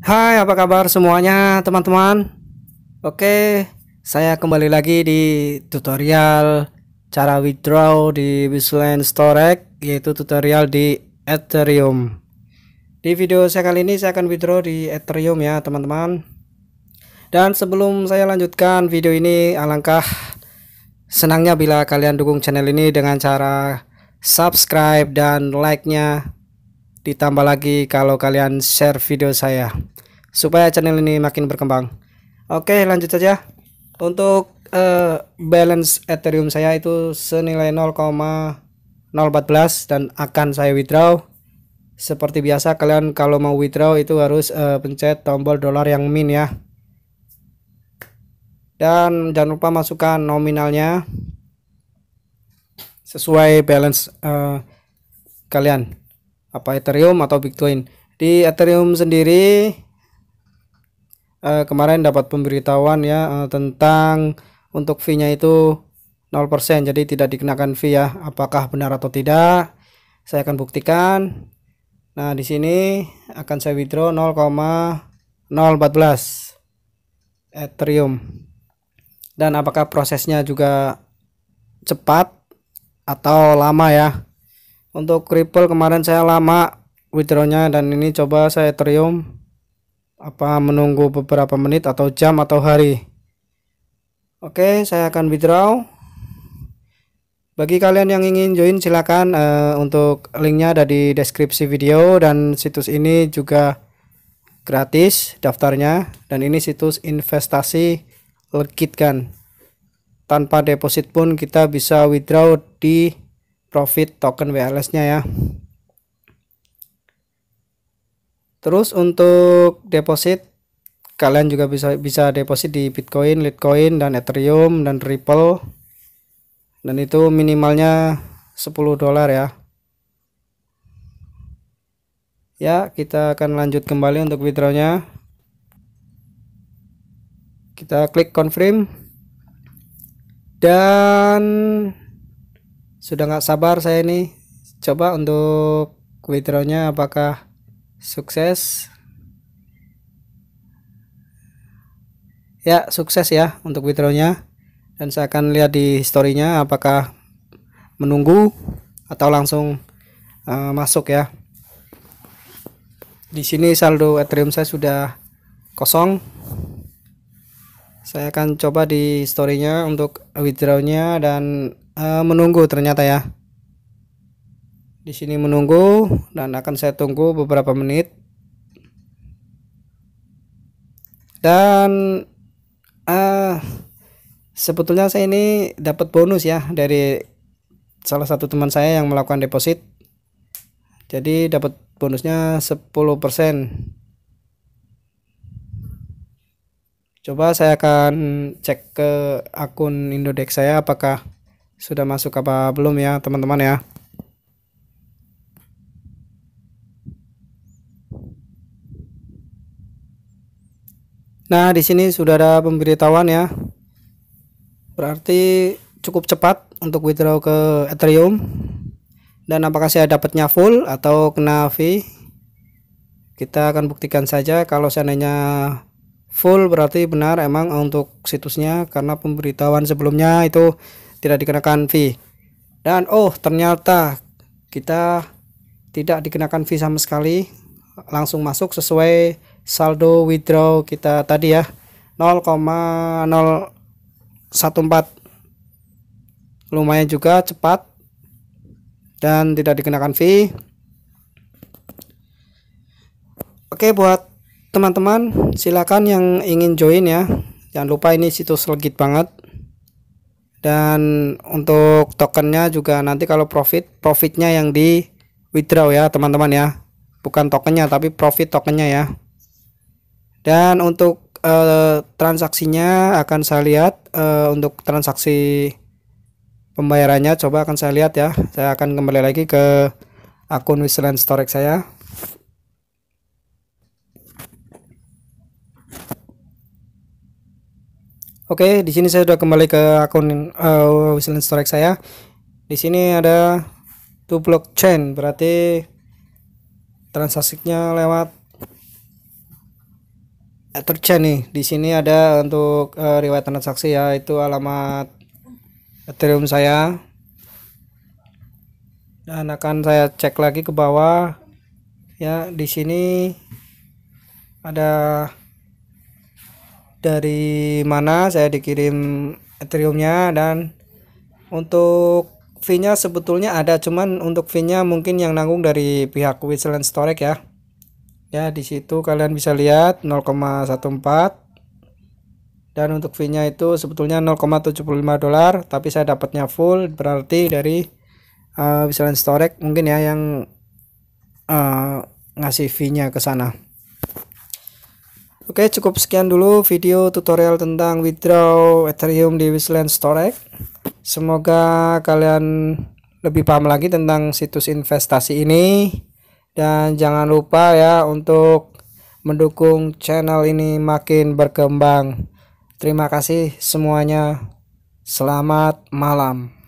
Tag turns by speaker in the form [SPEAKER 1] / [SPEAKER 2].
[SPEAKER 1] Hai, apa kabar semuanya, teman-teman? Oke, saya kembali lagi di tutorial cara withdraw di Bitcoin Storage, yaitu tutorial di Ethereum. Di video saya kali ini saya akan withdraw di Ethereum ya, teman-teman. Dan sebelum saya lanjutkan video ini, alangkah senangnya bila kalian dukung channel ini dengan cara subscribe dan like-nya ditambah lagi kalau kalian share video saya supaya channel ini makin berkembang oke lanjut saja untuk uh, balance ethereum saya itu senilai 0,014 dan akan saya withdraw seperti biasa kalian kalau mau withdraw itu harus uh, pencet tombol dolar yang min ya dan jangan lupa masukkan nominalnya sesuai balance uh, kalian apa Ethereum atau Bitcoin di Ethereum sendiri uh, kemarin dapat pemberitahuan ya uh, tentang untuk fee-nya itu 0% jadi tidak dikenakan fee ya apakah benar atau tidak saya akan buktikan nah di sini akan saya withdraw 0,014 Ethereum dan apakah prosesnya juga cepat atau lama ya untuk Ripple kemarin saya lama withdrawnya dan ini coba saya Ethereum apa menunggu beberapa menit atau jam atau hari oke saya akan withdraw bagi kalian yang ingin join silahkan uh, eh, untuk linknya ada di deskripsi video dan situs ini juga gratis daftarnya dan ini situs investasi legit kan tanpa deposit pun kita bisa withdraw di profit token WLS nya ya terus untuk deposit kalian juga bisa bisa deposit di Bitcoin, Litecoin dan Ethereum dan Ripple dan itu minimalnya 10 dolar ya ya kita akan lanjut kembali untuk withdrawnya kita klik confirm dan sudah nggak sabar saya ini coba untuk withdrawnya apakah sukses ya sukses ya untuk withdrawnya dan saya akan lihat di historinya apakah menunggu atau langsung uh, masuk ya di sini saldo Ethereum saya sudah kosong saya akan coba di storynya untuk withdrawnya dan uh, menunggu ternyata ya di sini menunggu dan akan saya tunggu beberapa menit dan uh, sebetulnya saya ini dapat bonus ya dari salah satu teman saya yang melakukan deposit jadi dapat bonusnya 10% coba saya akan cek ke akun Indodex saya apakah sudah masuk apa belum ya teman-teman ya Nah, di sini sudah ada pemberitahuan ya. Berarti cukup cepat untuk withdraw ke Ethereum. Dan apakah saya dapatnya full atau kena fee? Kita akan buktikan saja kalau seandainya full berarti benar emang untuk situsnya karena pemberitahuan sebelumnya itu tidak dikenakan fee. Dan oh, ternyata kita tidak dikenakan fee sama sekali, langsung masuk sesuai saldo withdraw kita tadi ya 0,014 lumayan juga cepat dan tidak dikenakan fee oke buat teman-teman silakan yang ingin join ya jangan lupa ini situs legit banget dan untuk tokennya juga nanti kalau profit profitnya yang di withdraw ya teman-teman ya bukan tokennya tapi profit tokennya ya dan untuk uh, transaksinya akan saya lihat uh, untuk transaksi pembayarannya coba akan saya lihat ya. Saya akan kembali lagi ke akun Wisland Storage saya. Oke, di sini saya sudah kembali ke akun uh, eh, Wisland Storage saya. Di sini ada two blockchain berarti transaksinya lewat Terca nih di sini ada untuk uh, riwayat transaksi ya itu alamat Ethereum saya dan akan saya cek lagi ke bawah ya di sini ada dari mana saya dikirim Ethereumnya dan untuk fee-nya sebetulnya ada cuman untuk fee-nya mungkin yang nanggung dari pihak Witchland Storage ya ya di situ kalian bisa lihat 0,14 dan untuk fee nya itu sebetulnya 0,75 dolar tapi saya dapatnya full berarti dari uh, eh, storek mungkin ya yang uh, ngasih fee nya ke sana Oke cukup sekian dulu video tutorial tentang withdraw Ethereum di Wisland Storex. Semoga kalian lebih paham lagi tentang situs investasi ini dan jangan lupa ya untuk mendukung channel ini makin berkembang. Terima kasih semuanya. Selamat malam.